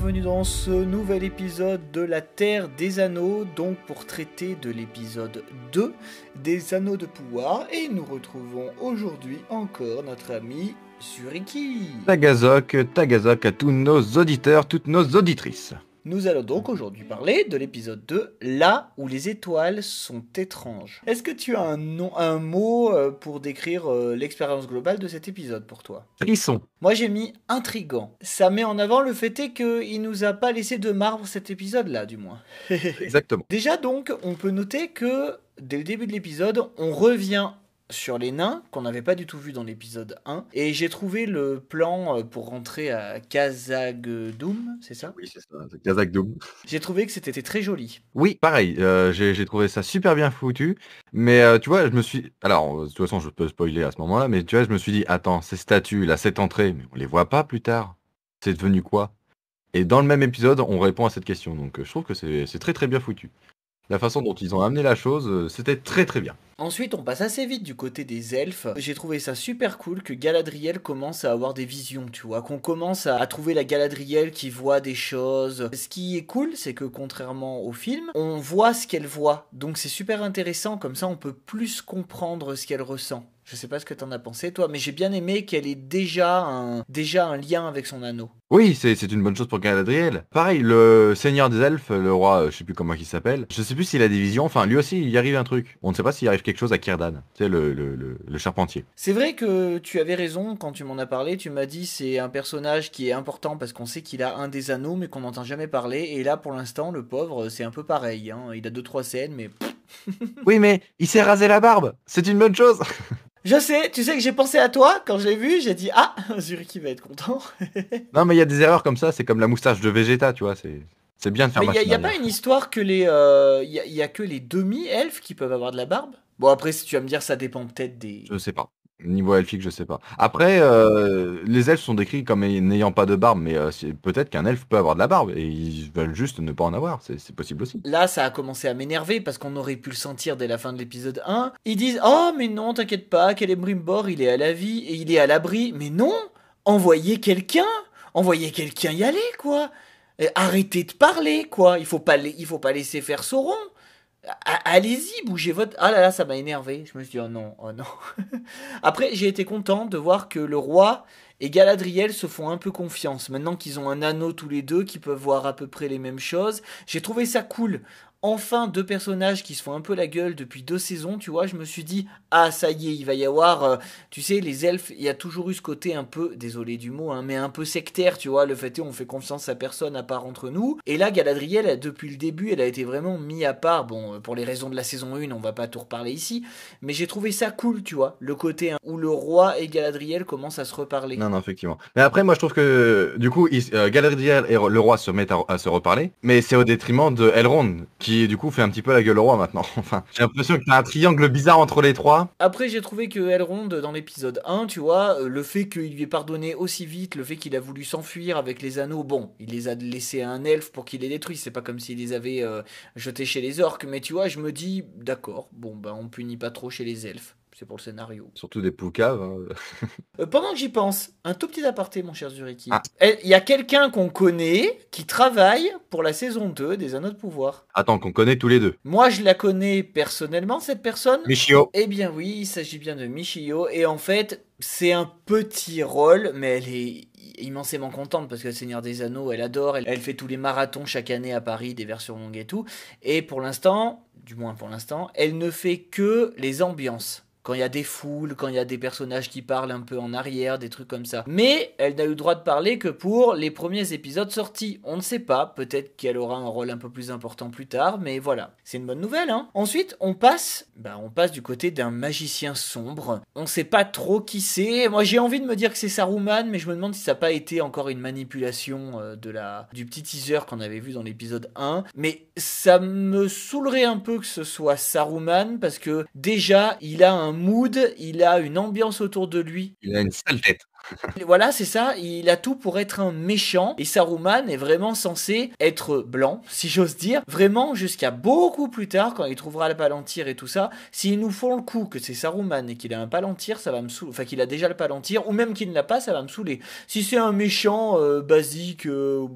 bienvenue dans ce nouvel épisode de la Terre des Anneaux, donc pour traiter de l'épisode 2 des Anneaux de Pouvoir, et nous retrouvons aujourd'hui encore notre ami Suriki. Tagazok, Tagazok à tous nos auditeurs, toutes nos auditrices. Nous allons donc aujourd'hui parler de l'épisode 2, là où les étoiles sont étranges. Est-ce que tu as un, un mot euh, pour décrire euh, l'expérience globale de cet épisode pour toi sont. Moi j'ai mis intrigant. Ça met en avant le fait est qu'il nous a pas laissé de marbre cet épisode-là, du moins. Exactement. Déjà donc, on peut noter que dès le début de l'épisode, on revient sur les nains qu'on n'avait pas du tout vu dans l'épisode 1. Et j'ai trouvé le plan euh, pour rentrer à Kazagdoum, c'est ça Oui, c'est ça, Kazagdoum. J'ai trouvé que c'était très joli. Oui, pareil, euh, j'ai trouvé ça super bien foutu. Mais euh, tu vois, je me suis... Alors, de toute façon, je peux spoiler à ce moment-là, mais tu vois, je me suis dit, attends, ces statues, là, cette entrée, mais on les voit pas plus tard. C'est devenu quoi et dans le même épisode, on répond à cette question. Donc je trouve que c'est très très bien foutu. La façon dont ils ont amené la chose, euh, c'était très très bien. Ensuite, on passe assez vite du côté des elfes. J'ai trouvé ça super cool que Galadriel commence à avoir des visions, tu vois, qu'on commence à, trouver la Galadriel qui voit des choses. Ce qui est cool, c'est que contrairement au film, on voit ce qu'elle voit. Donc c'est super intéressant, comme ça on peut plus comprendre ce qu'elle ressent. Je sais pas ce que t'en as pensé, toi, mais j'ai bien aimé qu'elle ait déjà un, déjà un lien avec son anneau. Oui, c'est une bonne chose pour Galadriel. Pareil, le seigneur des elfes, le roi, euh, je sais plus comment il s'appelle, je sais plus s'il a des visions, enfin lui aussi, il y arrive un truc. On ne sait pas s'il arrive quelque chose à Kirdan, tu sais, le, charpentier. C'est vrai que tu avais raison quand tu m'en as parlé, tu m'as dit c'est un personnage qui est important parce qu'on sait qu'il a un des anneaux mais qu'on n'entend jamais parler, et là pour l'instant, le pauvre, euh, c'est un peu pareil, hein. il a deux trois scènes mais... oui mais il s'est rasé la barbe, c'est une bonne chose Je sais, tu sais que j'ai pensé à toi quand je l'ai vu, j'ai dit ah, Zurich qui va être content. non mais il y a des erreurs comme ça, c'est comme la moustache de Vegeta, tu vois, c'est c'est bien de faire. Mais il n'y a, pas une histoire que les euh, il y, a que les demi elfes qui peuvent avoir de la barbe. Bon après si tu vas me dire ça dépend peut-être des. Je sais pas. Niveau elfique, je sais pas. Après, euh, les elfes sont décrits comme n'ayant pas de barbe, mais euh, peut-être qu'un elfe peut avoir de la barbe et ils veulent juste ne pas en avoir. C'est possible aussi. Là, ça a commencé à m'énerver parce qu'on aurait pu le sentir dès la fin de l'épisode 1. Ils disent Oh, mais non, t'inquiète pas, Brimbor, il est à la vie et il est à l'abri. Mais non Envoyez quelqu'un Envoyez quelqu'un y aller, quoi Arrêtez de parler, quoi Il faut pas, il faut pas laisser faire Sauron Allez-y, bougez votre. Ah là là, ça m'a énervé. Je me suis dit, oh non, oh non. Après, j'ai été content de voir que le roi et Galadriel se font un peu confiance. Maintenant qu'ils ont un anneau tous les deux, qui peuvent voir à peu près les mêmes choses, j'ai trouvé ça cool enfin deux personnages qui se font un peu la gueule depuis deux saisons, tu vois, je me suis dit, ah ça y est, il va y avoir, euh, tu sais, les elfes, il y a toujours eu ce côté un peu, désolé du mot, hein, mais un peu sectaire, tu vois, le fait est on fait confiance à personne à part entre nous. Et là, Galadriel, depuis le début, elle a été vraiment mise à part, bon, euh, pour les raisons de la saison 1, on va pas tout reparler ici, mais j'ai trouvé ça cool, tu vois, le côté hein, où le roi et Galadriel commencent à se reparler. Non, non, effectivement. Mais après, moi je trouve que, du coup, euh, Galadriel et le roi se mettent à, se reparler, mais c'est au détriment de Elrond, qui du coup fait un petit peu la gueule au roi maintenant. Enfin, j'ai l'impression que t'as un triangle bizarre entre les trois. Après, j'ai trouvé que Elrond, dans l'épisode 1, tu vois, euh, le fait qu'il lui ait pardonné aussi vite, le fait qu'il a voulu s'enfuir avec les anneaux, bon, il les a laissés à un elfe pour qu'il les détruise, c'est pas comme s'il les avait euh, jetés chez les orques, mais tu vois, je me dis, d'accord, bon, bah on punit pas trop chez les elfes c'est pour le scénario. Surtout des poucaves. Hein. Euh, pendant que j'y pense, un tout petit aparté, mon cher Zuriki. Ah. Eh, il y a quelqu'un qu'on connaît qui travaille pour la saison 2 des Anneaux de Pouvoir. Attends, qu'on connaît tous les deux. Moi, je la connais personnellement, cette personne. Michio. Eh bien oui, il s'agit bien de Michio. Et en fait, c'est un petit rôle, mais elle est immensément contente parce que le Seigneur des Anneaux, elle adore, elle, fait tous les marathons chaque année à Paris, des versions longues et tout. Et pour l'instant, du moins pour l'instant, elle ne fait que les ambiances quand il y a des foules, quand il y a des personnages qui parlent un peu en arrière, des trucs comme ça. Mais elle n'a eu le droit de parler que pour les premiers épisodes sortis. On ne sait pas, peut-être qu'elle aura un rôle un peu plus important plus tard, mais voilà. C'est une bonne nouvelle, hein Ensuite, on passe, bah, on passe du côté d'un magicien sombre. On ne sait pas trop qui c'est. Moi, j'ai envie de me dire que c'est Saruman, mais je me demande si ça n'a pas été encore une manipulation euh, de la, du petit teaser qu'on avait vu dans l'épisode 1. Mais ça me saoulerait un peu que ce soit Saruman, parce que déjà, il a un mood, il a une ambiance autour de lui. Il a une sale tête. voilà, c'est ça, il a tout pour être un méchant, et Saruman est vraiment censé être blanc, si j'ose dire, vraiment jusqu'à beaucoup plus tard, quand il trouvera le palantir et tout ça, s'ils nous font le coup que c'est Saruman et qu'il a un palantir, ça va me saouler, enfin qu'il a déjà le palantir, ou même qu'il ne l'a pas, ça va me saouler. Si c'est un méchant euh, basique... Euh,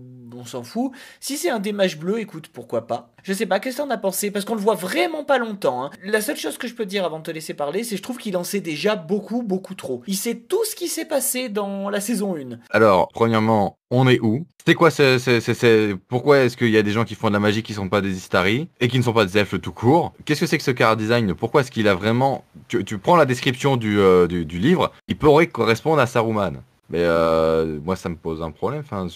on s'en fout. Si c'est un démage bleu, écoute, pourquoi pas. Je sais pas, qu'est-ce que t'en as pensé Parce qu'on le voit vraiment pas longtemps. Hein. La seule chose que je peux dire avant de te laisser parler, c'est je trouve qu'il en sait déjà beaucoup, beaucoup trop. Il sait tout ce qui s'est passé dans la saison 1. Alors, premièrement, on est où C'est quoi c'est, Pourquoi est-ce qu'il y a des gens qui font de la magie qui sont pas des Istari et qui ne sont pas des elfes tout court Qu'est-ce que c'est que ce car design Pourquoi est-ce qu'il a vraiment... Tu, prends la description euh, du, livre, il pourrait correspondre à Saruman. Mais euh, moi, ça me pose un problème. Enfin,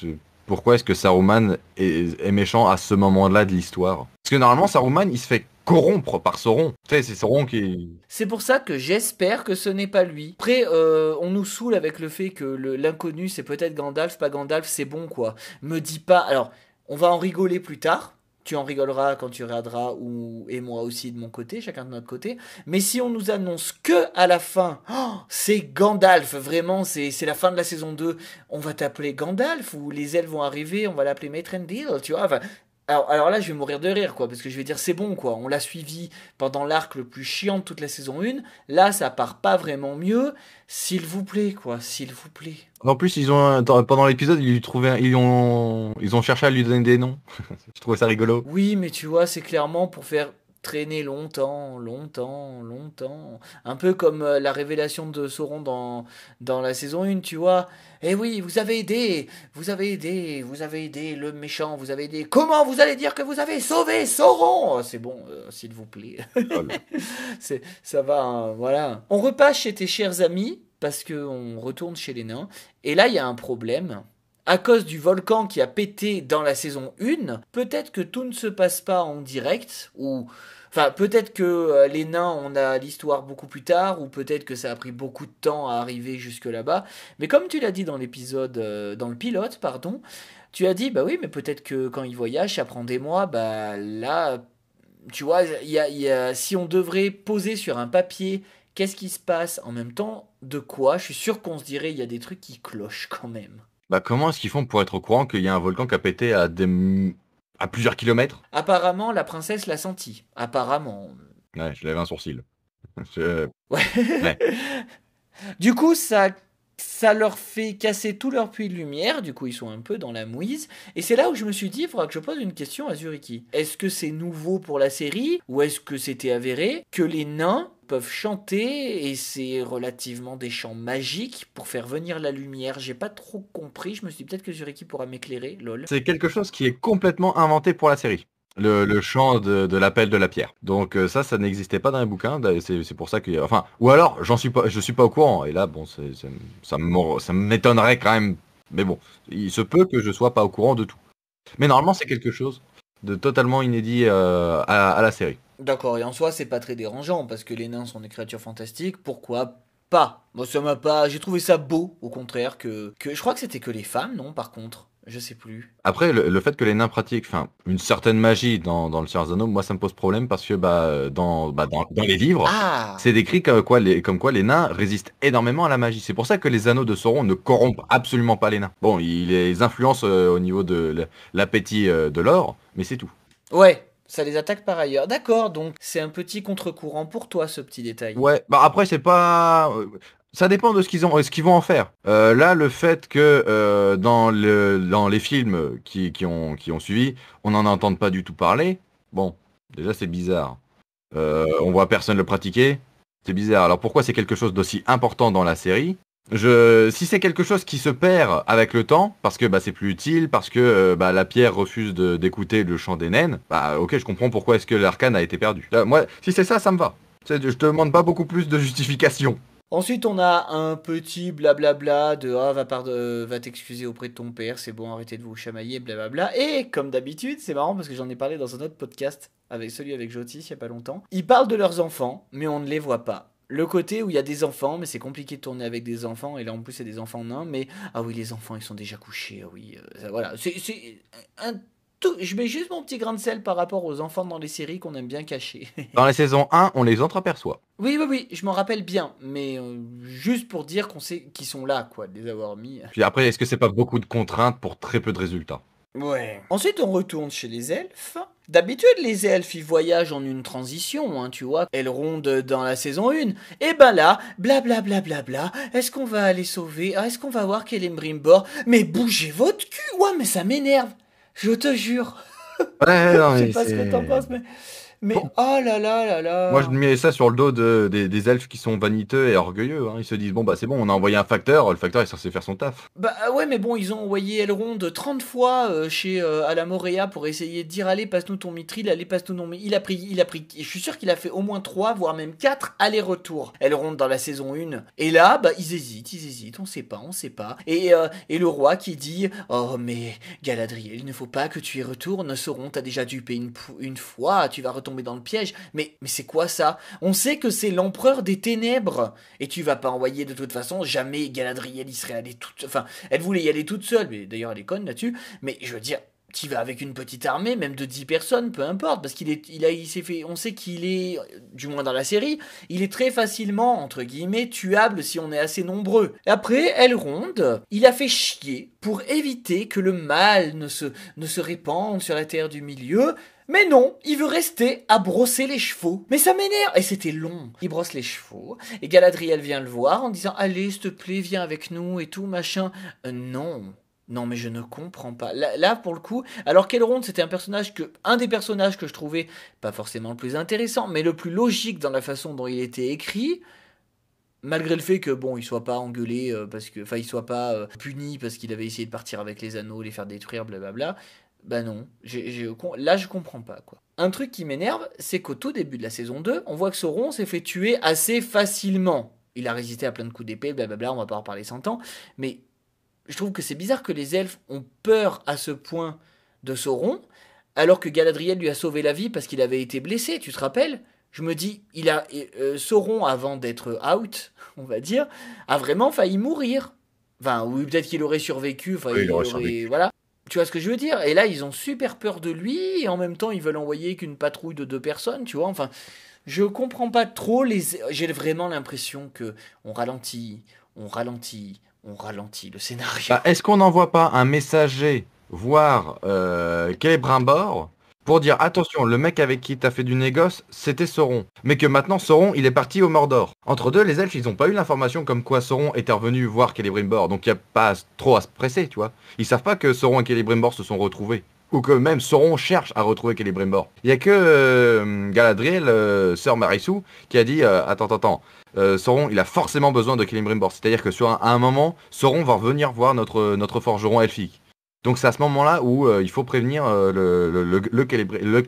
pourquoi est-ce que Saruman est, méchant à ce moment-là de l'histoire Parce que normalement, Saruman, il se fait corrompre par Sauron. Tu sais, c'est Sauron qui... C'est pour ça que j'espère que ce n'est pas lui. Après, euh, on nous saoule avec le fait que l'inconnu, c'est peut-être Gandalf, pas Gandalf, c'est bon, quoi. Me dis pas... Alors, on va en rigoler plus tard, tu en rigoleras quand tu regarderas, ou, et moi aussi de mon côté, chacun de notre côté. Mais si on nous annonce que à la fin, oh, c'est Gandalf, vraiment, c'est la fin de la saison 2, on va t'appeler Gandalf, ou les elfes vont arriver, on va l'appeler Maître Deal, tu vois. Alors, là, je vais mourir de rire, quoi, parce que je vais dire c'est bon, quoi. On l'a suivi pendant l'arc le plus chiant de toute la saison 1. Là, ça part pas vraiment mieux. S'il vous plaît, quoi, s'il vous plaît. En plus, ils ont pendant l'épisode, ils lui ils ont, ils ont cherché à lui donner des noms. je trouvais ça rigolo. Oui, mais tu vois, c'est clairement pour faire traîner longtemps, longtemps, longtemps. Un peu comme euh, la révélation de Sauron dans, dans la saison 1, tu vois. Eh oui, vous avez aidé, vous avez aidé, vous avez aidé le méchant, vous avez aidé. Comment vous allez dire que vous avez sauvé Sauron oh, C'est bon, euh, s'il vous plaît. ça va, hein, voilà. On repasse chez tes chers amis, parce qu'on retourne chez les nains. Et là, il y a un problème à cause du volcan qui a pété dans la saison 1, peut-être que tout ne se passe pas en direct, ou... Enfin, peut-être que euh, les nains, on a l'histoire beaucoup plus tard, ou peut-être que ça a pris beaucoup de temps à arriver jusque là-bas. Mais comme tu l'as dit dans l'épisode, euh, dans le pilote, pardon, tu as dit, bah oui, mais peut-être que quand ils voyagent, ça prend des mois, bah là, tu vois, y y a, si on devrait poser sur un papier qu'est-ce qui se passe en même temps, de quoi, je suis sûr qu'on se dirait, il y a des trucs qui clochent quand même. Bah comment est-ce qu'ils font pour être au courant qu'il y a un volcan qui a pété à à plusieurs kilomètres Apparemment, la princesse l'a senti. Apparemment. Ouais, je lève un sourcil. Ouais. du coup, ça ça leur fait casser tout leur puits de lumière, du coup ils sont un peu dans la mouise. Et c'est là où je me suis dit, il faudra que je pose une question à Zuriki. Est-ce que c'est nouveau pour la série, ou est-ce que c'était avéré que les nains peuvent chanter et c'est relativement des chants magiques pour faire venir la lumière. J'ai pas trop compris, je me suis dit peut-être que Zuriki pourra m'éclairer, lol. C'est quelque chose qui est complètement inventé pour la série. Le, chant de, l'appel de la pierre. Donc euh, ça, ça n'existait pas dans les bouquins. C'est pour ça que, enfin, ou alors, j'en suis pas, je suis pas au courant. Et là, bon, c'est, ça m'étonnerait quand même. Mais bon, il se peut que je sois pas au courant de tout. Mais normalement, c'est quelque chose de totalement inédit euh, à la série. D'accord, et en soi, c'est pas très dérangeant parce que les nains sont des créatures fantastiques. Pourquoi pas Moi, ça m'a pas. J'ai trouvé ça beau, au contraire, que. Je crois que c'était que les femmes, non, par contre je sais plus. Après, le, fait que les nains pratiquent une certaine magie dans, le Seigneur des moi, ça me pose problème parce que bah, dans, bah, les livres, ah! c'est décrit comme quoi, les, comme quoi les nains résistent énormément à la magie. C'est pour ça que les anneaux de Sauron ne corrompent absolument pas les nains. Bon, ils les influencent euh, au niveau de l'appétit euh, de l'or, mais c'est tout. Ouais, ça les attaque par ailleurs. D'accord, donc c'est un petit contre-courant pour toi ce petit détail. Ouais, bah après c'est pas euh, ça dépend de ce qu'ils ont, euh, ce qu'ils vont en faire. Euh, là, le fait que dans, le, les films qui, ont, qui ont suivi, on n'en entende pas du tout parler. Bon, déjà c'est bizarre. on voit personne le pratiquer. C'est bizarre. Alors pourquoi c'est quelque chose d'aussi important dans la série si c'est quelque chose qui se perd avec le temps, parce que bah, c'est plus utile, parce que euh, bah, la pierre refuse d'écouter le chant des naines, bah ok, je comprends pourquoi est-ce que l'arcane a été perdu. Euh, moi, si c'est ça, ça me va. Je te demande pas beaucoup plus de justification. Ensuite, on a un petit blablabla de ah va euh, va t'excuser auprès de ton père, c'est bon, arrêtez de vous chamailler, blablabla. Et comme d'habitude, c'est marrant parce que j'en ai parlé dans un autre podcast avec celui avec Jotis il y a pas longtemps. Ils parlent de leurs enfants, mais on ne les voit pas le côté où il y a des enfants, mais c'est compliqué de tourner avec des enfants, et là en plus c'est des enfants nains, mais ah oui, les enfants ils sont déjà couchés, ah oui, euh, voilà. C'est un tout, je mets juste mon petit grain de sel par rapport aux enfants dans les séries qu'on aime bien cacher. dans la saison 1, on les entreaperçoit. Oui, oui, oui, je m'en rappelle bien, mais euh, juste pour dire qu'on sait qu'ils sont là, quoi, de les avoir mis. Puis après, est-ce que c'est pas beaucoup de contraintes pour très peu de résultats Ouais. Ensuite, on retourne chez les elfes. D'habitude, les elfes, ils voyagent en une transition, hein, tu vois. Elles rondent dans la saison 1. Et eh ben là, blablabla, bla, bla, est-ce qu'on va aller sauver ah, Est-ce qu'on va voir qu'elle est Brimbor Mais bougez votre cul Ouais, mais ça m'énerve Je te jure Ouais, non, Je sais pas ce que t'en penses, mais... Mais oh là là là là Moi je mets ça sur le dos des, elfes qui sont vaniteux et orgueilleux. Hein. Ils se disent bon bah c'est bon, on a envoyé un facteur, le facteur est censé faire son taf. Bah ah ouais mais bon ils ont envoyé Elrond 30 fois euh, chez euh, Alamorea à la Morea pour essayer de dire allez passe-nous ton mitril, allez passe-nous ton mais il a pris il a pris je suis sûr qu'il a fait au moins 3 voire même 4 allers-retours. Elrond dans la saison 1 et là bah ils hésitent, ils hésitent, on sait pas, on sait pas. Et, euh, et le roi qui dit oh mais Galadriel, il ne faut pas que tu y retournes, Sauron T'as déjà dupé une, une fois, tu vas retourner dans le piège. Mais, mais c'est quoi ça On sait que c'est l'empereur des ténèbres. Et tu vas pas envoyer de toute façon jamais Galadriel, il serait allée toute. Enfin, elle voulait y aller toute seule, mais d'ailleurs elle est conne là-dessus. Mais je veux dire. Tu vas avec une petite armée, même de 10 personnes, peu importe, parce qu'il est, il a, il s'est fait, on sait qu'il est, du moins dans la série, il est très facilement, entre guillemets, tuable si on est assez nombreux. Après, elle ronde il a fait chier pour éviter que le mal ne se, ne se répande sur la terre du milieu, mais non, il veut rester à brosser les chevaux. Mais ça m'énerve Et c'était long. Il brosse les chevaux, et Galadriel vient le voir en disant Allez, s'il te plaît, viens avec nous, et tout, machin. Euh, non. Non mais je ne comprends pas. Là, pour le coup, alors ronde, c'était un personnage que un des personnages que je trouvais pas forcément le plus intéressant, mais le plus logique dans la façon dont il était écrit, malgré le fait que bon il soit pas engueulé euh, parce que enfin il soit pas euh, puni parce qu'il avait essayé de partir avec les anneaux les faire détruire blablabla ben non, j'ai là je comprends pas quoi. Un truc qui m'énerve, c'est qu'au tout début de la saison 2, on voit que Sauron s'est fait tuer assez facilement. Il a résisté à plein de coups d'épée, blablabla, on va pas en parler 100 ans, mais je trouve que c'est bizarre que les elfes ont peur à ce point de Sauron, alors que Galadriel lui a sauvé la vie parce qu'il avait été blessé, tu te rappelles Je me dis, il a euh, Sauron avant d'être out, on va dire, a vraiment failli mourir. Enfin, oui, peut-être qu'il aurait survécu, enfin, il, aurait, survécu. voilà. Tu vois ce que je veux dire Et là, ils ont super peur de lui, et en même temps, ils veulent envoyer qu'une patrouille de deux personnes, tu vois. Enfin, je comprends pas trop les. J'ai vraiment l'impression que on ralentit, on ralentit, on ralentit le scénario. Bah, est-ce qu'on n'envoie pas un messager voir euh, Brimbor pour dire attention, le mec avec qui t'as fait du négoce, c'était Sauron. Mais que maintenant Sauron, il est parti au Mordor. Entre deux, les elfes, ils n'ont pas eu l'information comme quoi Sauron était revenu voir Celebrimbor, donc il n'y a pas trop à se presser, tu vois. Ils savent pas que Sauron et Celebrimbor se sont retrouvés. Ou que même Sauron cherche à retrouver Celebrimbor. Il n'y a que euh, Galadriel, euh, sœur Marissou, qui a dit euh, Attends, attends, attends, Sauron, il a forcément besoin de Celebrimbor. C'est-à-dire que sur un, à un moment, Sauron va revenir voir notre, notre forgeron elfique. Donc c'est à ce moment-là où euh, il faut prévenir euh, le, le,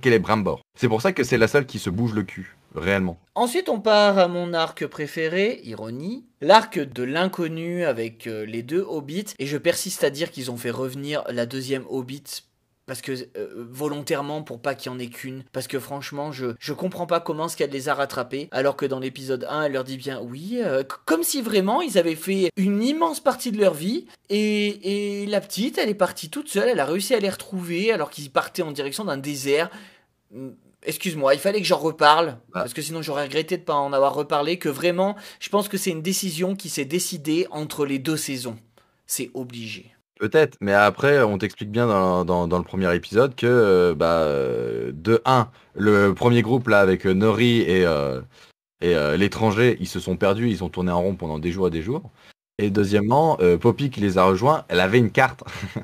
C'est pour ça que c'est la seule qui se bouge le cul, réellement. Ensuite, on part à mon arc préféré, ironie, l'arc de l'inconnu avec euh, les deux hobbits. Et je persiste à dire qu'ils ont fait revenir la deuxième hobbit parce que euh, volontairement pour pas qu'il y en ait qu'une, parce que franchement je, je comprends pas comment ce qu'elle les a rattrapés, alors que dans l'épisode 1 elle leur dit bien oui, euh, comme si vraiment ils avaient fait une immense partie de leur vie, et, et la petite elle est partie toute seule, elle a réussi à les retrouver alors qu'ils partaient en direction d'un désert hmm, excuse-moi, il fallait que j'en reparle, bah. parce que sinon j'aurais regretté de ne pas en avoir reparlé, que vraiment, je pense que c'est une décision qui s'est décidée entre les deux saisons. C'est obligé. Peut-être, mais après, on t'explique bien dans, le premier épisode que, euh, bah, euh, de 1, le premier groupe, là, avec euh, Nori et, et l'étranger, ils se sont perdus, ils ont tourné en rond pendant des jours et des jours. Et deuxièmement, Poppy qui les a rejoints, elle avait une carte.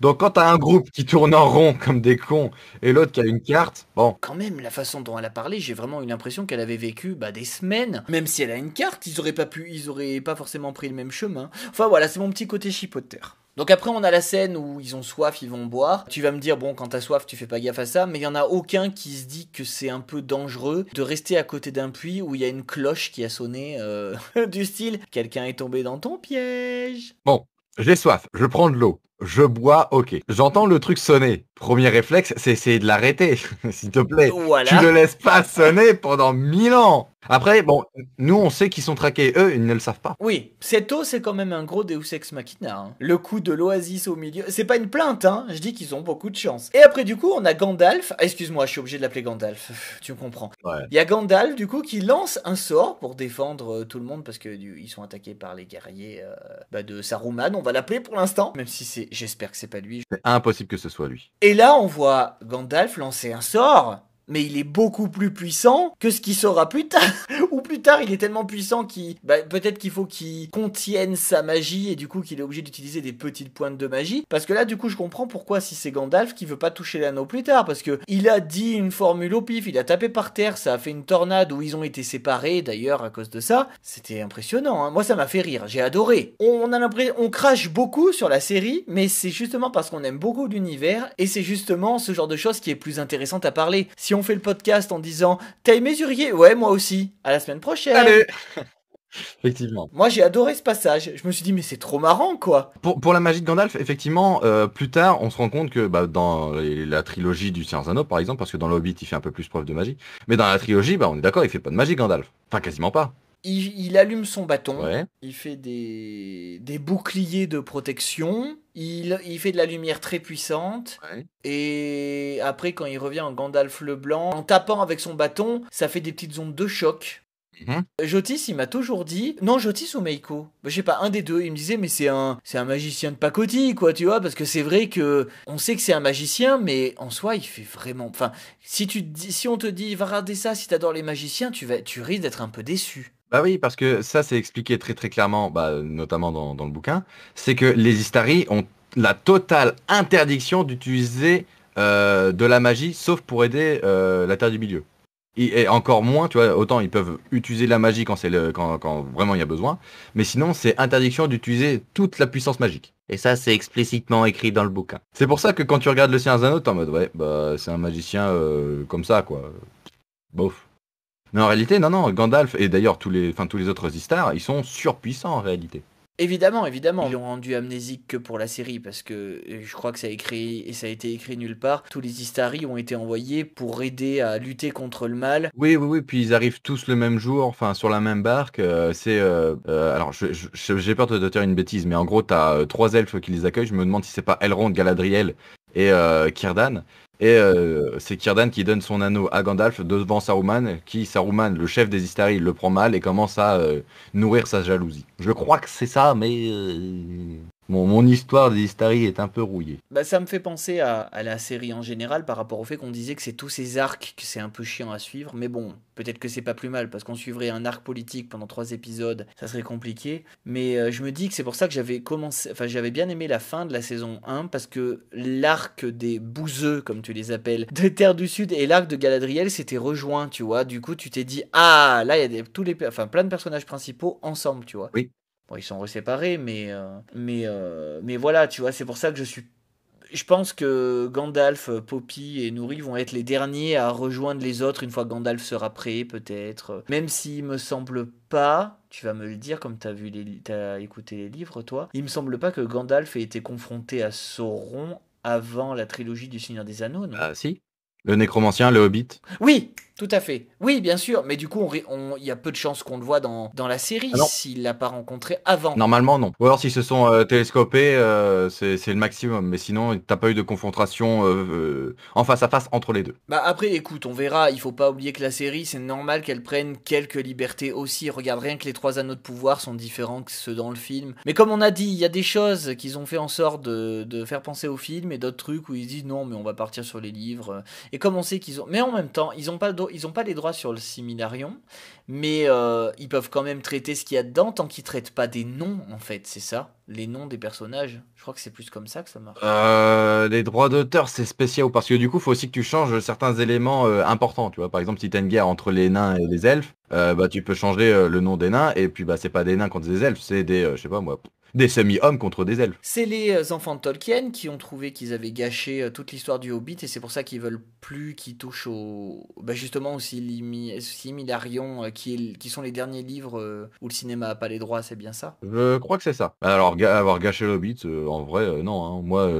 Donc quand t'as un groupe qui tourne en rond comme des cons et l'autre qui a une carte, bon. Quand même, la façon dont elle a parlé, j'ai vraiment eu l'impression qu'elle avait vécu bah, des semaines. Même si elle a une carte, ils auraient pas pu, ils auraient pas forcément pris le même chemin. Enfin voilà, c'est mon petit côté chipotter. Donc après, on a la scène où ils ont soif, ils vont boire. Tu vas me dire, bon, quand t'as soif, tu fais pas gaffe à ça, mais il y en a aucun qui se dit que c'est un peu dangereux de rester à côté d'un puits où il y a une cloche qui a sonné euh, du style Quelqu'un est tombé dans ton piège. Bon, j'ai soif, je prends de l'eau je bois, ok. J'entends le truc sonner. Premier réflexe, c'est essayer de l'arrêter, s'il te plaît. Voilà. Tu le laisses pas sonner pendant mille ans. Après, bon, nous on sait qu'ils sont traqués, eux ils ne le savent pas. Oui, cette eau c'est quand même un gros Deus ex machina. Hein. Le coup de l'oasis au milieu, c'est pas une plainte, hein. Je dis qu'ils ont beaucoup de chance. Et après du coup on a Gandalf. Ah, excuse-moi, je suis obligé de l'appeler Gandalf. tu me comprends. Il y a Gandalf du coup qui lance un sort pour défendre euh, tout le monde parce que sont attaqués par les guerriers euh, bah, de Saruman. On va l'appeler pour l'instant, même si c'est j'espère que c'est pas lui. C'est impossible que ce soit lui. Et là, on voit Gandalf lancer un sort mais il est beaucoup plus puissant que ce qui sera plus tard. Ou plus tard, il est tellement puissant qu'il, bah, peut-être qu'il faut qu'il contienne sa magie et du coup qu'il est obligé d'utiliser des petites pointes de magie. Parce que là, du coup, je comprends pourquoi si c'est Gandalf qui veut pas toucher l'anneau plus tard, parce que il a dit une formule au pif, il a tapé par terre, ça a fait une tornade où ils ont été séparés d'ailleurs à cause de ça. C'était impressionnant. Hein. Moi, ça m'a fait rire. J'ai adoré. On a l'impression, on crache beaucoup sur la série, mais c'est justement parce qu'on aime beaucoup l'univers et c'est justement ce genre de choses qui est plus intéressante à parler fait le podcast en disant T'as mesurier, Ouais, moi aussi. À la semaine prochaine. Effectivement. Moi, j'ai adoré ce passage. Je me suis dit, mais c'est trop marrant, quoi. Pour, pour la magie de Gandalf, effectivement, euh, plus tard, on se rend compte que bah, dans la trilogie du Seigneur par exemple, parce que dans l'Hobbit il fait un peu plus preuve de magie, mais dans la trilogie, bah, on est d'accord, il fait pas de magie, Gandalf. Enfin, quasiment pas. Il, allume son bâton, il fait des, boucliers de protection, il, il, fait de la lumière très puissante, et après quand il revient en Gandalf le Blanc, en tapant avec son bâton, ça fait des petites ondes de choc. Mhm. Jotis, il m'a toujours dit, non Jotis ou Meiko, bah, je sais pas, un des deux, il me disait mais c'est un, magicien de pacotille quoi, tu vois, parce que c'est vrai que on sait que c'est un magicien, mais en soi il fait vraiment, enfin si tu si on te dit va regarder ça, si t'adores les magiciens, tu vas, tu risques d'être un peu déçu. Bah oui, parce que ça, c'est expliqué très très clairement, bah, notamment dans, dans, le bouquin, c'est que les Istari ont la totale interdiction d'utiliser euh, de la magie, sauf pour aider euh, la Terre du Milieu. Et, encore moins, tu vois, autant ils peuvent utiliser la magie quand, c'est le, quand, quand vraiment il y a besoin, mais sinon, c'est interdiction d'utiliser toute la puissance magique. Et ça, c'est explicitement écrit dans le bouquin. C'est pour ça que quand tu regardes le à t'es en mode, ouais, bah, c'est un magicien euh, comme ça, quoi. Bof. Mais en réalité, non, non, Gandalf et d'ailleurs tous les, tous les autres Istars, ils sont surpuissants en réalité. Évidemment, évidemment. Ils ont rendu amnésique que pour la série, parce que euh, je crois que ça a, écrit, et ça a été écrit nulle part. Tous les Istari ont été envoyés pour aider à lutter contre le mal. Oui, oui, oui. Puis ils arrivent tous le même jour, enfin, sur la même barque. Euh, c'est. Euh, alors, j'ai peur de te dire une bêtise, mais en gros, t'as trois elfes qui les accueillent. Je me demande si c'est pas Elrond, Galadriel et Kirdan. Et euh, c'est Kirdan qui donne son anneau à Gandalf devant Saruman, qui, Saruman, le chef des Istari, le prend mal et commence à euh, nourrir sa jalousie. Je crois que c'est ça, mais... Euh, mon, mon histoire des Istari est un peu rouillée. Bah, ça me fait penser à, la série en général par rapport au fait qu'on disait que c'est tous ces arcs que c'est un peu chiant à suivre. Mais bon, peut-être que c'est pas plus mal parce qu'on suivrait un arc politique pendant trois épisodes, ça serait compliqué. Mais euh, je me dis que c'est pour ça que j'avais commencé, enfin j'avais bien aimé la fin de la saison 1 parce que l'arc des bouseux, comme tu les appelles, de Terre du Sud et l'arc de Galadriel s'étaient rejoints, tu vois. Du coup, tu t'es dit, ah là, il y a tous les, enfin, plein de personnages principaux ensemble, tu vois. Oui. Bon, ils sont reséparés, mais, euh, mais, euh, mais voilà, tu vois, c'est pour ça que je suis. Je pense que Gandalf, euh, Poppy et Nourri vont être les derniers à rejoindre les autres une fois Gandalf sera prêt, peut-être. Même s'il me semble pas, tu vas me le dire comme t'as vu les, as écouté les livres, toi. Il me semble pas que Gandalf ait été confronté à Sauron avant la trilogie du Seigneur des Anneaux, non Ah si, le nécromancien, le hobbit Oui, tout à fait. Oui, bien sûr. Mais du coup, il y a peu de chances qu'on le voit dans, la série s'il l'a pas rencontré avant. Normalement, non. Ou alors s'ils se sont euh, télescopés, euh, c'est le maximum. Mais sinon, t'as pas eu de confrontation euh, en face à face entre les deux. Bah après, écoute, on verra. Il faut pas oublier que la série, c'est normal qu'elle prenne quelques libertés aussi. Regarde, rien que les trois anneaux de pouvoir sont différents que ceux dans le film. Mais comme on a dit, il y a des choses qu'ils ont fait en sorte de, de, faire penser au film et d'autres trucs où ils disent non, mais on va partir sur les livres qu'ils ont. Mais en même temps, ils n'ont pas, pas les droits sur le similarion mais euh, ils peuvent quand même traiter ce qu'il y a dedans tant qu'ils traitent pas des noms en fait, c'est ça Les noms des personnages. Je crois que c'est plus comme ça que ça marche. Euh, les droits d'auteur, c'est spécial parce que du coup, il faut aussi que tu changes certains éléments euh, importants, tu vois. Par exemple, si tu as une guerre entre les nains et les elfes, bah tu peux changer le nom des nains et puis bah c'est pas des nains contre des elfes, c'est des je sais pas moi, des semi-hommes contre des elfes. C'est les enfants de Tolkien qui ont trouvé qu'ils avaient gâché toute l'histoire du Hobbit et c'est pour ça qu'ils veulent plus qu'ils touchent au bah justement au similarion qui, sont les derniers livres euh, où le cinéma n'a pas les droits, c'est bien ça Je crois que c'est ça. Alors, avoir gâché le euh, en vrai, euh, non. Hein. Moi,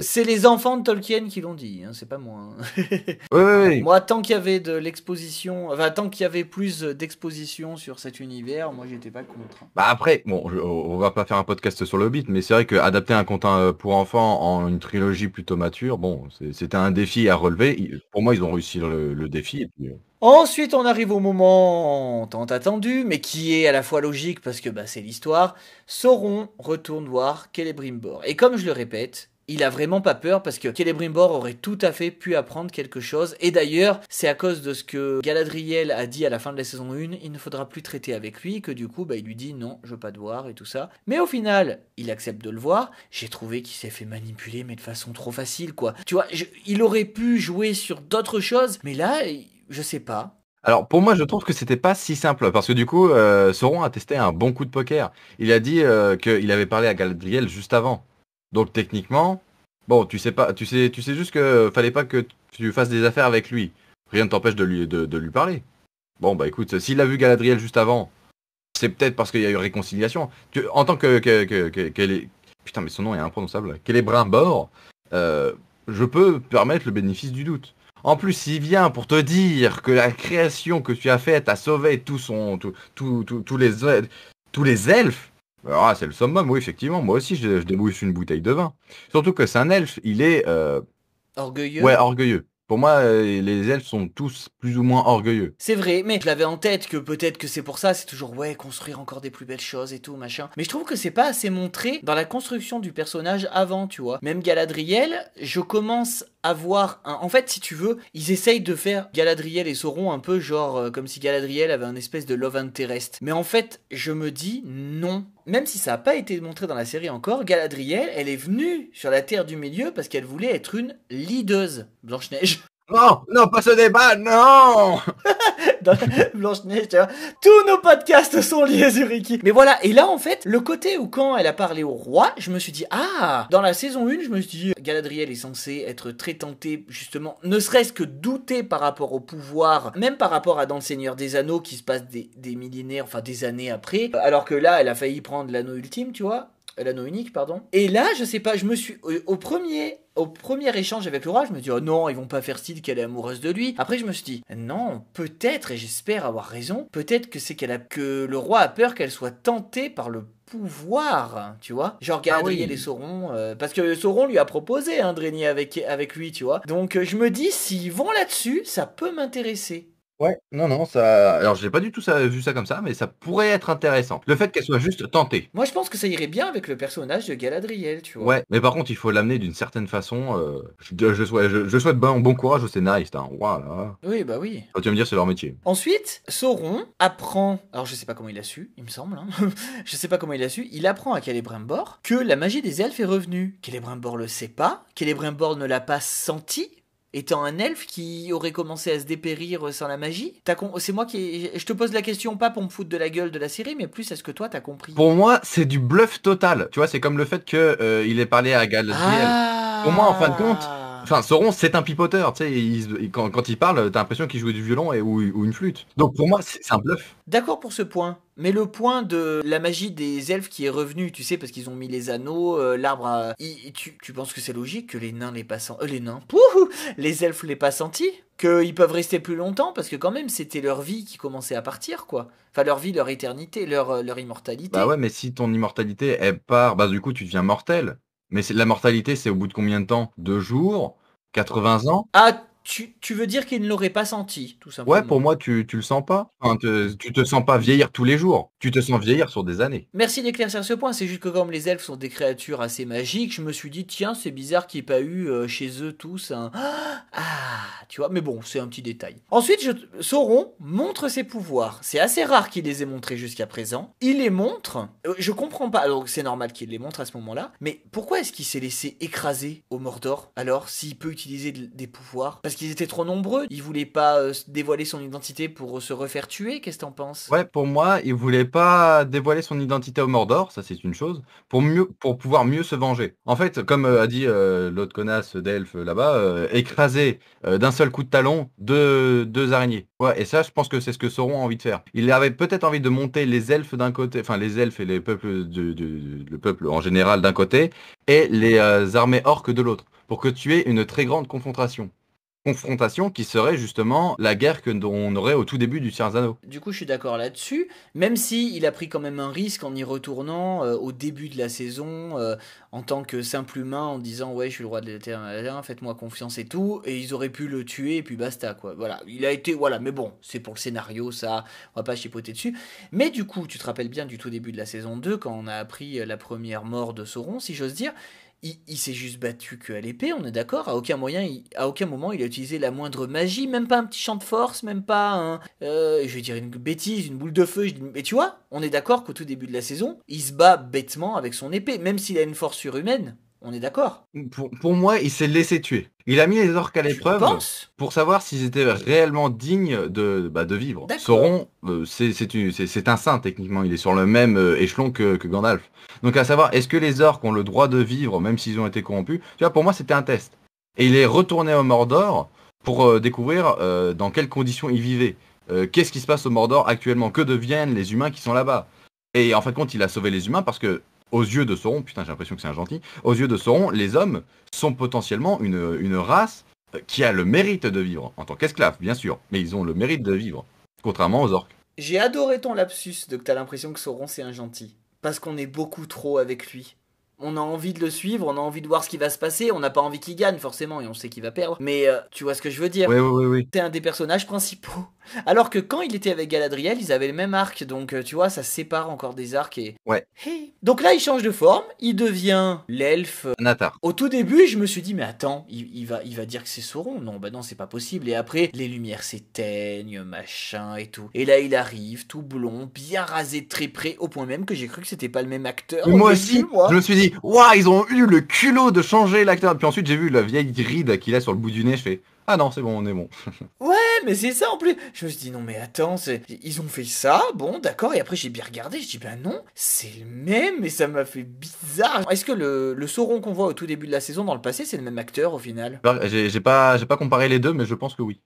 C'est les enfants de Tolkien qui l'ont dit, hein, c'est pas moi. Hein. oui, oui, oui. Moi, tant qu'il y avait de l'exposition, enfin, tant qu'il y avait plus d'exposition sur cet univers, moi, j'étais pas contre. Bah après, bon, on va pas faire un podcast sur le mais c'est vrai qu'adapter un conte pour enfants en une trilogie plutôt mature, bon, c'était un défi à relever. Pour moi, ils ont réussi le, le défi. Et puis... Ensuite, on arrive au moment tant attendu, mais qui est à la fois logique parce que bah, c'est l'histoire. Sauron retourne voir Celebrimbor. Et comme je le répète, il a vraiment pas peur parce que Celebrimbor aurait tout à fait pu apprendre quelque chose. Et d'ailleurs, c'est à cause de ce que Galadriel a dit à la fin de la saison 1, il ne faudra plus traiter avec lui, que du coup, bah, il lui dit non, je veux pas te voir et tout ça. Mais au final, il accepte de le voir. J'ai trouvé qu'il s'est fait manipuler, mais de façon trop facile, quoi. Tu vois, il aurait pu jouer sur d'autres choses, mais là, je sais pas. Alors pour moi, je trouve que c'était pas si simple parce que du coup, euh, Sauron a testé un bon coup de poker. Il a dit euh, qu'il avait parlé à Galadriel juste avant. Donc techniquement, bon, tu sais pas, tu sais, tu sais juste que fallait pas que tu fasses des affaires avec lui. Rien ne t'empêche de lui, de, lui parler. Bon bah écoute, s'il a vu Galadriel juste avant, c'est peut-être parce qu'il y a eu réconciliation. Tu, en tant que, que, est... putain mais son nom est imprononçable. Quel est Brimbor euh, je peux permettre le bénéfice du doute. En plus, il vient pour te dire que la création que tu as faite a sauvé tous les elfes. Ah, c'est le summum, oui, effectivement. Moi aussi, je, je débouche une bouteille de vin. Surtout que c'est un elfe, il est... Euh, orgueilleux. Ouais, orgueilleux. Pour moi, euh, les elfes sont tous plus ou moins orgueilleux. C'est vrai, mais je l'avais en tête que peut-être que c'est pour ça, c'est toujours ouais, construire encore des plus belles choses et tout, machin. Mais je trouve que c'est pas assez montré dans la construction du personnage avant, tu vois. Même Galadriel, je commence avoir un. En fait, si tu veux, ils essayent de faire Galadriel et Sauron un peu genre euh, comme si Galadriel avait un espèce de love interest. Mais en fait, je me dis non. Même si ça n'a pas été montré dans la série encore, Galadriel, elle est venue sur la Terre du Milieu parce qu'elle voulait être une leaduse, Blanche-Neige. Non, non, pas ce débat, non Blanche-Neige, tu tous nos podcasts sont liés à Ricky. Mais voilà, et là, en fait, le côté où quand elle a parlé au roi, je me suis dit, ah Dans la saison 1, je me suis dit, Galadriel est censée être très tentée, justement, ne serait-ce que douter par rapport au pouvoir, même par rapport à dans le Seigneur des Anneaux, qui se passe des, des millénaires, enfin des années après, alors que là, elle a failli prendre l'anneau ultime, tu vois. Euh, a nos unique, pardon. Et là, je sais pas, je me suis. Euh, au premier, au premier échange avec le roi, je me dis, oh non, ils vont pas faire style qu'elle est amoureuse de lui. Après, je me suis dit, non, peut-être, et j'espère avoir raison, peut-être que c'est qu'elle a, que le roi a peur qu'elle soit tentée par le pouvoir, tu vois. Genre ah Galadriel les saurons euh, parce que Sauron lui a proposé un hein, avec, avec lui, tu vois. Donc, je me dis, s'ils vont là-dessus, ça peut m'intéresser. Ouais, non, non, ça. Alors, j'ai pas du tout ça, vu ça comme ça, mais ça pourrait être intéressant. Le fait qu'elle soit juste tentée. Moi, je pense que ça irait bien avec le personnage de Galadriel, tu vois. Ouais, mais par contre, il faut l'amener d'une certaine façon. Euh, je, souhaite, je, bon, courage au scénariste. Hein. voilà. Oui, bah oui. Tu vas me dire, c'est leur métier. Ensuite, Sauron apprend, alors je sais pas comment il a su, il me semble, hein. je sais pas comment il a su, il apprend à Celebrimbor que la magie des elfes est revenue. Celebrimbor le sait pas, Celebrimbor ne l'a pas senti, étant un elfe qui aurait commencé à se dépérir sans la magie C'est moi qui. Je te pose la question pas pour me foutre de la gueule de la série, mais plus est-ce que toi t'as compris Pour moi, c'est du bluff total. Tu vois, c'est comme le fait que euh, il ait parlé à Galadriel. Ah! pour moi, en fin de compte. Enfin, Sauron, c'est un pipoteur, tu quand, il parle, t'as l'impression qu'il joue du violon ou, une flûte. Donc pour moi, c'est un bluff. D'accord pour ce point. Mais le point de la magie des elfes qui est revenu, tu sais, parce qu'ils ont mis les anneaux, euh, l'arbre. À... tu, tu, penses que c'est logique que les nains les passants, euh, les nains, les elfes les pas sentis, qu'ils peuvent rester plus longtemps parce que quand même c'était leur vie qui commençait à partir, quoi. Enfin leur vie, leur éternité, leur euh, leur immortalité. Bah ouais, mais si ton immortalité elle part, bah du coup tu deviens mortel. Mais la mortalité, c'est au bout de combien de temps Deux jours 80 ans Ah tu, veux dire qu'il ne l'aurait pas senti, tout simplement. Ouais, pour moi, tu, le sens pas. tu te sens pas vieillir tous les jours. Tu te sens vieillir sur des années. Merci d'éclaircir ce point. C'est juste que comme les elfes sont des créatures assez magiques, je me suis dit, tiens, c'est bizarre qu'il n'y ait pas eu euh, chez eux tous un... Ah, tu vois, mais bon, c'est un petit détail. Ensuite, je... Sauron montre ses pouvoirs. C'est assez rare qu'il les ait montrés jusqu'à présent. Il les montre. Euh, je comprends pas. Alors, c'est normal qu'il les montre à ce moment-là. Mais pourquoi est-ce qu'il s'est laissé écraser au Mordor Alors, s'il peut utiliser des pouvoirs qu'ils étaient trop nombreux. Il voulait pas euh, dévoiler son identité pour euh, se refaire tuer. Qu'est-ce que t'en penses Ouais, pour moi, il voulait pas dévoiler son identité au Mordor, ça c'est une chose, pour mieux, pour pouvoir mieux se venger. En fait, comme euh, a dit l'autre connasse d'elfes là-bas, écraser d'un seul coup de talon deux, deux araignées. Ouais, et ça, je pense que c'est ce que Sauron a envie de faire. Il avait peut-être envie de monter les elfes d'un côté, enfin les elfes et les peuples du, le peuple en général d'un côté, et les armées orques de l'autre, pour que tu aies une très grande confrontation confrontation qui serait justement la guerre que l'on aurait au tout début du Tiarzano. Du coup, je suis d'accord là-dessus, même si il a pris quand même un risque en y retournant euh, au début de la saison euh, en tant que simple humain en disant ouais, je suis le roi de la faites-moi confiance et tout et ils auraient pu le tuer et puis basta quoi. Voilà, il a été voilà, mais bon, c'est pour le scénario ça, on va pas chipoter dessus. Mais du coup, tu te rappelles bien du tout début de la saison 2 quand on a appris euh, la première mort de Sauron si j'ose dire il, s'est juste battu que à l'épée, on est d'accord. À aucun moyen, à aucun moment, il a utilisé la moindre magie, même pas un petit champ de force, même pas un, euh, je vais dire une bêtise, une boule de feu. mais tu vois, on est d'accord qu'au tout début de la saison, il se bat bêtement avec son épée, même s'il a une force surhumaine. On est d'accord. Pour, moi, il s'est laissé tuer. Il a mis les orques à l'épreuve pour savoir s'ils étaient réellement dignes de, bah, de vivre. Sauron, euh, c'est un saint techniquement. Il est sur le même euh, échelon que, Gandalf. Donc à savoir, est-ce que les orques ont le droit de vivre même s'ils ont été corrompus Tu vois, pour moi, c'était un test. Et il est retourné au Mordor pour euh, découvrir dans quelles conditions ils vivaient. Qu'est-ce qui se passe au Mordor actuellement Que deviennent les humains qui sont là-bas Et en fin de compte, il a sauvé les humains parce que aux yeux de Sauron, putain j'ai l'impression que c'est un gentil, aux yeux de Sauron, les hommes sont potentiellement une, race euh, qui a le mérite de vivre, en tant qu'esclave bien sûr, mais ils ont le mérite de vivre, contrairement aux orques. J'ai adoré ton lapsus de que t'as l'impression que Sauron c'est un gentil, parce qu'on est beaucoup trop avec lui on a envie de le suivre, on a envie de voir ce qui va se passer, on n'a pas envie qu'il gagne forcément et on sait qu'il va perdre. Mais euh, tu vois ce que je veux dire Oui, oui, oui. C'est un des personnages principaux. Alors que quand il était avec Galadriel, ils avaient le même arc, donc euh, tu vois, ça sépare encore des arcs et. Ouais. Donc là, il change de forme, il devient l'elfe. Natar. Au tout début, je me suis dit, mais attends, il, va, il va dire que c'est Sauron. Non, bah non, c'est pas possible. Et après, les lumières s'éteignent, machin et tout. Et là, il arrive, tout blond, bien rasé très près, au point même que j'ai cru que c'était pas le même acteur. moi aussi, moi. je me suis dit, waouh, ils ont eu le culot de changer l'acteur. Puis ensuite, j'ai vu la vieille ride qu'il a sur le bout du nez, je fais, ah non, c'est bon, on est bon. ouais, mais c'est ça en plus. Je me suis dit, non, mais attends, ils ont fait ça, bon, d'accord. Et après, j'ai bien regardé, je dis, ben non, c'est le même, mais ça m'a fait bizarre. Est-ce que le, le Sauron qu'on voit au tout début de la saison dans le passé, c'est le même acteur au final bah, J'ai pas, pas comparé les deux, mais je pense que oui.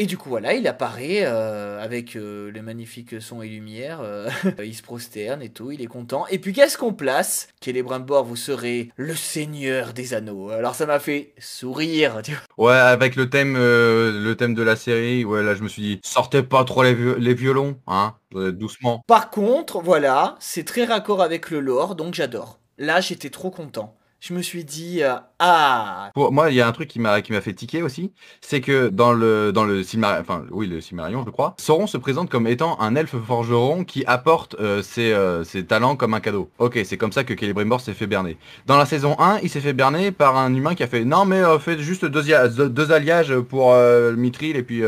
Et du coup, voilà, il apparaît euh, avec le euh, les magnifiques sons et lumières. Euh, il se prosterne et tout, il est content. Et puis, qu'est-ce qu'on place Célébrimbor, vous serez le seigneur des anneaux. Alors, ça m'a fait sourire. Ouais, avec le thème euh, le thème de la série, ouais, là je me suis dit, sortez pas trop les, les violons, hein, euh, doucement. Par contre, voilà, c'est très raccord avec le lore, donc j'adore. Là, j'étais trop content je me suis dit euh, ah. Pour moi, il y a un truc qui m'a qui m'a fait tiquer aussi, c'est que dans le dans le enfin oui le Silmarillion, je crois, Sauron se présente comme étant un elfe forgeron qui apporte euh, ses, euh, ses, talents comme un cadeau. Ok, c'est comme ça que Celebrimbor s'est fait berner. Dans la saison 1, il s'est fait berner par un humain qui a fait non mais fait juste deux, alliages pour Mithril et puis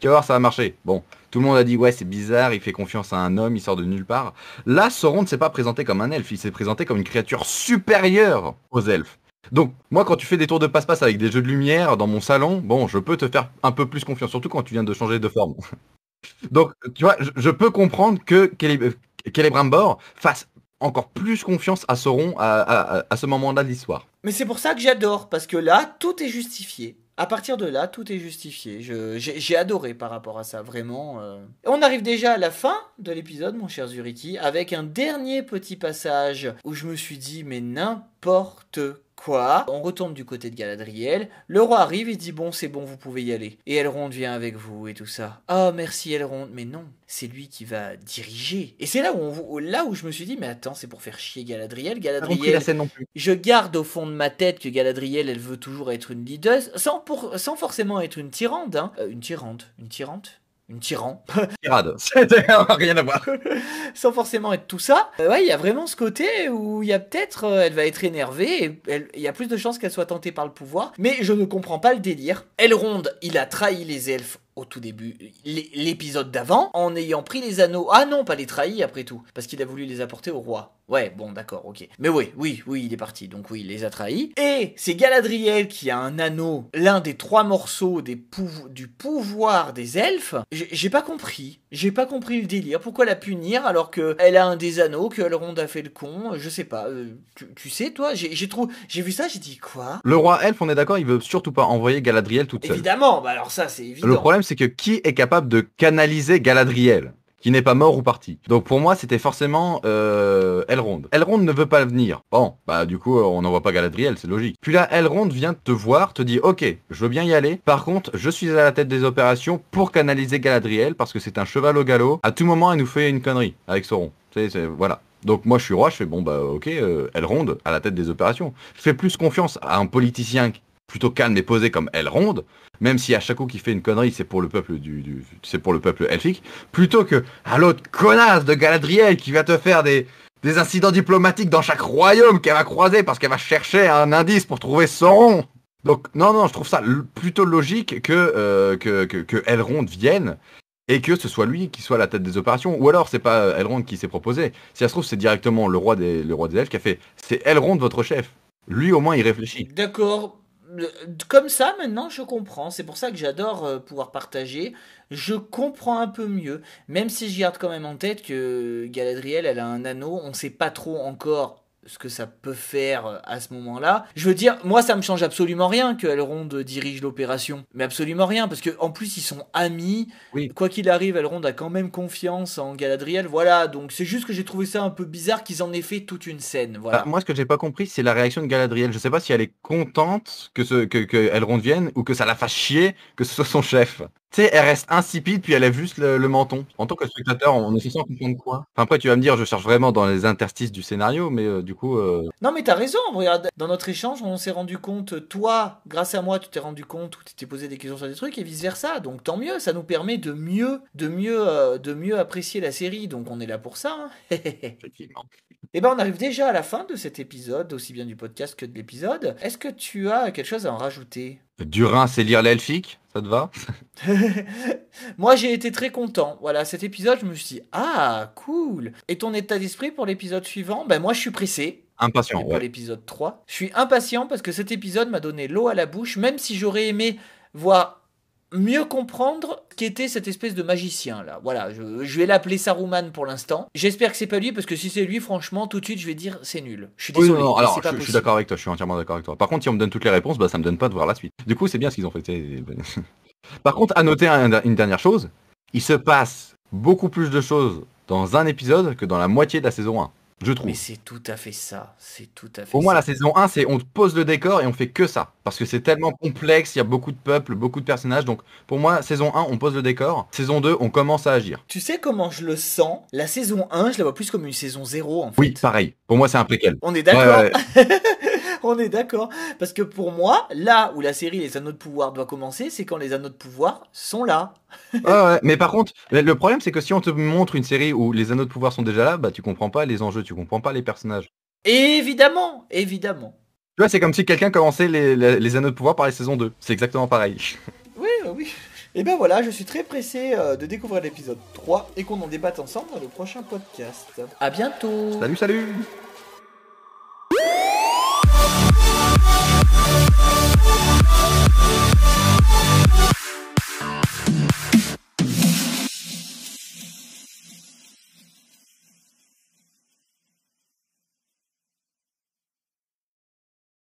tu vas voir ça a marché. Bon. Tout le monde a dit ouais c'est bizarre, il fait confiance à un homme, il sort de nulle part. Là, Sauron ne s'est pas présenté comme un elfe, il s'est présenté comme une créature supérieure aux elfes. Donc moi quand tu fais des tours de passe-passe avec des jeux de lumière dans mon salon, bon je peux te faire un peu plus confiance, surtout quand tu viens de changer de forme. Donc tu vois, je, peux comprendre que Celebrimbor fasse encore plus confiance à Sauron à ce moment-là de l'histoire. Mais c'est pour ça que j'adore, parce que là, tout est justifié à partir de là, tout est justifié. J'ai adoré par rapport à ça, vraiment. Euh. On arrive déjà à la fin de l'épisode, mon cher Zuriki, avec un dernier petit passage où je me suis dit, mais n'importe Quoi On retourne du côté de Galadriel. Le roi arrive et dit Bon, c'est bon, vous pouvez y aller. Et Elrond vient avec vous et tout ça. oh, merci Elrond. Mais non, c'est lui qui va diriger. Et c'est là où, on, là où je me suis dit Mais attends, c'est pour faire chier Galadriel. Galadriel. Je garde au fond de ma tête que Galadriel, elle veut toujours être une leader, sans, pour, sans forcément être une tyrande. Hein. Euh, une tyrande. Une tyrande une tyran. Tirade. rien à voir. Sans forcément être tout ça. Euh, ouais, il y a vraiment ce côté où il y a peut-être, euh, elle va être énervée, et il y a plus de chances qu'elle soit tentée par le pouvoir, mais je ne comprends pas le délire. Elle ronde. il a trahi les elfes au tout début, l'épisode d'avant, en ayant pris les anneaux. Ah non, pas les trahis après tout, parce qu'il a voulu les apporter au roi. Ouais, bon, d'accord, ok. Mais oui, oui, oui, il est parti, donc oui, il les a trahis. Et c'est Galadriel qui a un anneau, l'un des trois morceaux du pouvoir des elfes. J'ai pas compris. J'ai pas compris le délire. Pourquoi la punir alors elle a un des anneaux, que Elrond a fait le con euh, Je sais pas. Euh, tu, sais, toi, j'ai trop... j'ai vu ça, j'ai dit quoi Le roi elfe, on est d'accord, il veut surtout pas envoyer Galadriel toute seule. Évidemment, bah alors ça, c'est évident. Le problème, c'est que qui est capable de canaliser Galadriel qui n'est pas mort ou parti. Donc pour moi, c'était forcément euh, Elrond. Elrond ne veut pas venir. Bon, bah du coup, euh, on voit pas Galadriel, c'est logique. Puis là, Elrond vient te voir, te dit, ok, je veux bien y aller. Par contre, je suis à la tête des opérations pour canaliser Galadriel parce que c'est un cheval au galop. À tout moment, elle nous fait une connerie avec Sauron. C'est, c'est, voilà. Donc moi je suis roi, je fais bon bah ok, euh, elle ronde à la tête des opérations. Je fais plus confiance à un politicien plutôt calme et posé comme Elrond, même si à chaque coup qu'il fait une connerie, c'est pour le peuple du, c'est pour le peuple elfique, plutôt que à ah, l'autre connasse de Galadriel qui va te faire des, incidents diplomatiques dans chaque royaume qu'elle va croiser parce qu'elle va chercher un indice pour trouver rond. Donc non, non, je trouve ça plutôt logique euh, que, que, que, Elrond vienne et que ce soit lui qui soit la tête des opérations. Ou alors c'est pas euh, Elrond qui s'est proposé. Si ça se trouve, c'est directement le roi des, le roi des elfes qui a fait c'est Elrond votre chef. Lui au moins il réfléchit. D'accord, euh, comme ça, maintenant, je comprends. C'est pour ça que j'adore euh, pouvoir partager. Je comprends un peu mieux, même si je garde quand même en tête que Galadriel, elle a un anneau. On ne sait pas trop encore ce que ça peut faire euh, à ce moment-là. Je veux dire, moi, ça me change absolument rien que Elrond dirige l'opération. Mais absolument rien, parce que en plus, ils sont amis. Oui. Quoi qu'il arrive, Elrond a quand même confiance en Galadriel. Voilà, donc c'est juste que j'ai trouvé ça un peu bizarre qu'ils en aient fait toute une scène. Voilà. Bah, moi, ce que j'ai pas compris, c'est la réaction de Galadriel. Je sais pas si elle est contente que, ce, que, que Elrond vienne ou que ça la fasse chier que ce soit son chef tu sais, elle reste insipide, puis elle a juste le, menton. En tant que spectateur, on ne sent sent de quoi enfin, Après, tu vas me dire, je cherche vraiment dans les interstices du scénario, mais euh, du coup... Euh, non, mais t'as raison, regarde, dans notre échange, on s'est rendu compte, toi, grâce à moi, tu t'es rendu compte, tu t'es posé des questions sur des trucs, et vice-versa, donc tant mieux, ça nous permet de mieux, de mieux, euh, de mieux apprécier la série, donc on est là pour ça. Hein. Effectivement. Et eh ben on arrive déjà à la fin de cet épisode, aussi bien du podcast que de l'épisode. Est-ce que tu as quelque chose à en rajouter Durin, c'est lire l'elfique Ça te va Moi, j'ai été très content. Voilà, cet épisode, je me suis dit, ah, cool. Et ton état d'esprit pour l'épisode suivant Ben, moi, je suis pressé. Impatient. Pour l'épisode 3. Je suis impatient parce que cet épisode m'a donné l'eau à la bouche, même si j'aurais aimé voir mieux comprendre qui était cette espèce de magicien là. Voilà, je, vais l'appeler Saruman pour l'instant. J'espère que c'est pas lui parce que si c'est lui, franchement, tout de suite, je vais dire c'est nul. Je suis désolé. je, suis d'accord avec toi, je suis entièrement d'accord avec toi. Par contre, si on me donne toutes les réponses, bah ça me donne pas de voir la suite. Du coup, c'est bien ce qu'ils ont fait. Par contre, à noter une dernière chose, il se passe beaucoup plus de choses dans un épisode que dans la moitié de la saison 1. Je trouve. Mais c'est tout à fait ça. C'est tout à fait. Pour moi, la saison 1, c'est on pose le décor et on fait que ça. Parce que c'est tellement complexe, il y a beaucoup de peuples, beaucoup de personnages. Donc pour moi, saison 1, on pose le décor. Saison 2, on commence à agir. Tu sais comment je le sens La saison 1, je la vois plus comme une saison 0 en fait. Oui, pareil. Pour moi, c'est un préquel. On est d'accord. on est d'accord. Parce que pour moi, là où la série Les Anneaux de Pouvoir doit commencer, c'est quand les Anneaux de Pouvoir sont là. ouais, mais par contre, le problème, c'est que si on te montre une série où les Anneaux de Pouvoir sont déjà là, bah tu comprends pas les enjeux, tu comprends pas les personnages. Évidemment, évidemment. Tu vois, c'est comme si quelqu'un commençait les, Anneaux de Pouvoir par les saisons 2. C'est exactement pareil. oui, euh, oui. Et eh ben voilà, je suis très pressé euh, de découvrir l'épisode 3 et qu'on en débatte ensemble dans le prochain podcast. À bientôt. Salut, salut. Bye.